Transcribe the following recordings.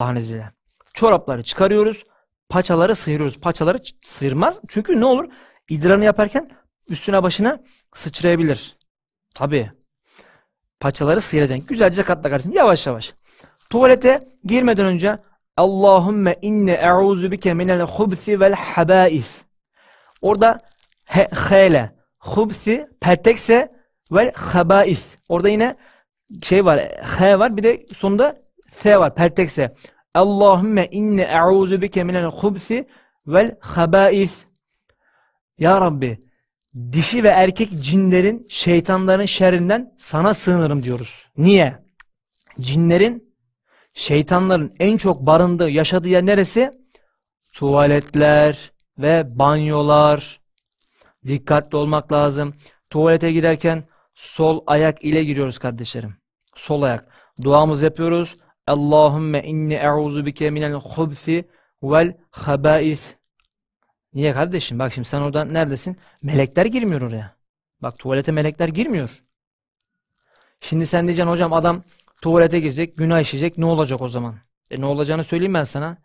Allah'ın izniyle. Çorapları çıkarıyoruz. Paçaları sıyırıyoruz. Paçaları sıyırmaz. Çünkü ne olur? İdranı yaparken üstüne başına sıçrayabilir. Tabii. Paçaları sıyıracaksın. Güzelce katla kardeşim. Yavaş yavaş. Tuvalete girmeden önce Allahümme inne e'uzu bike minel hubsi vel habais. Orada he, hele. Hubsi pertekse vel habais. Orada yine şey var. H var. Bir de sonunda S var. Pertek S. Allahümme inni e'uzu bike minel hubsi vel habais. Ya Rabbi dişi ve erkek cinlerin şeytanların şerrinden sana sığınırım diyoruz. Niye? Cinlerin şeytanların en çok barındığı yaşadığı yer neresi? Tuvaletler ve banyolar. Dikkatli olmak lazım. Tuvalete girerken sol ayak ile giriyoruz kardeşlerim. Sol ayak. Duamızı yapıyoruz. Allahümme inni e'uzu bike minel hubsi vel habais. Niye kardeşim? Bak şimdi sen oradan neredesin? Melekler girmiyor oraya. Bak tuvalete melekler girmiyor. Şimdi sen diyeceksin hocam adam tuvalete girecek, günah işleyecek. Ne olacak o zaman? E ne olacağını söyleyeyim ben sana.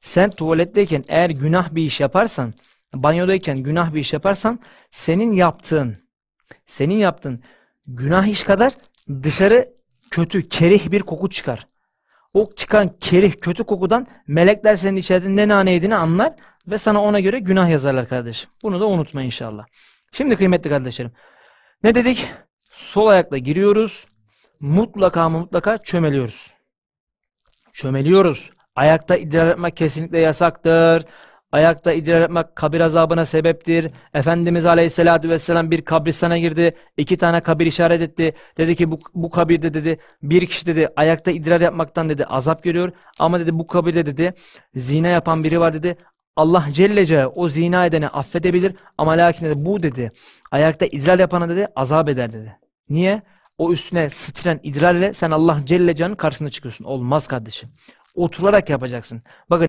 Sen tuvaletteyken eğer günah bir iş yaparsan, banyodayken günah bir iş yaparsan senin yaptığın, senin yaptığın günah iş kadar dışarı kötü, kerih bir koku çıkar o çıkan kerih kötü kokudan melekler senin içeride ne nane yediğini anlar ve sana ona göre günah yazarlar kardeşim. Bunu da unutma inşallah. Şimdi kıymetli kardeşlerim ne dedik? Sol ayakla giriyoruz. Mutlaka mı mutlaka çömeliyoruz. Çömeliyoruz. Ayakta idrar etmek kesinlikle yasaktır. Ayakta idrar etmek kabir azabına sebeptir. Efendimiz Aleyhisselatü Vesselam bir kabristana girdi. iki tane kabir işaret etti. Dedi ki bu, bu kabirde dedi bir kişi dedi ayakta idrar yapmaktan dedi azap görüyor. Ama dedi bu kabirde dedi zina yapan biri var dedi. Allah Cellece o zina edeni affedebilir ama lakin dedi, bu dedi ayakta idrar yapana dedi azap eder dedi. Niye? O üstüne sıçran idrarle sen Allah Celle karşısına çıkıyorsun. Olmaz kardeşim. Oturarak yapacaksın. Bakın